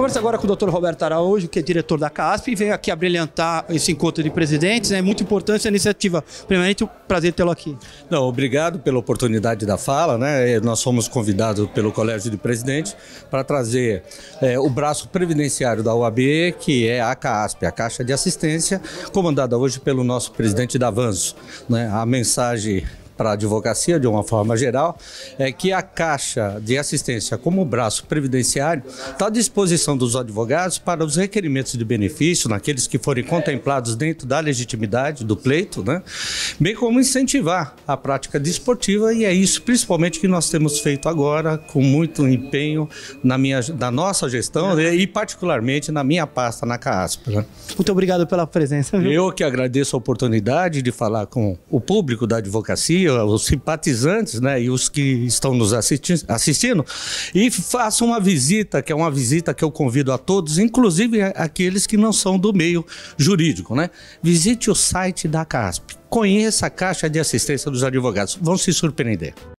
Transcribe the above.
conversa agora com o Dr. Roberto Araújo, que é diretor da CASP, e veio aqui abrilhantar esse encontro de presidentes. Né? É né? muito importante essa iniciativa. Primeiramente, um prazer tê-lo aqui. Não, obrigado pela oportunidade da fala. Né? É, nós fomos convidados pelo Colégio de Presidentes para trazer é, o braço previdenciário da OAB, que é a CASP, a Caixa de Assistência, comandada hoje pelo nosso presidente da Né? A mensagem para a advocacia de uma forma geral, é que a Caixa de Assistência, como braço previdenciário, está à disposição dos advogados para os requerimentos de benefício, naqueles que forem contemplados dentro da legitimidade do pleito, né? bem como incentivar a prática desportiva, e é isso principalmente que nós temos feito agora, com muito empenho na, minha, na nossa gestão e, particularmente, na minha pasta, na CASP. Né? Muito obrigado pela presença. Viu? Eu que agradeço a oportunidade de falar com o público da advocacia os simpatizantes, né, e os que estão nos assisti assistindo, e faça uma visita, que é uma visita que eu convido a todos, inclusive aqueles que não são do meio jurídico, né? Visite o site da CASP, conheça a Caixa de Assistência dos Advogados, vão se surpreender.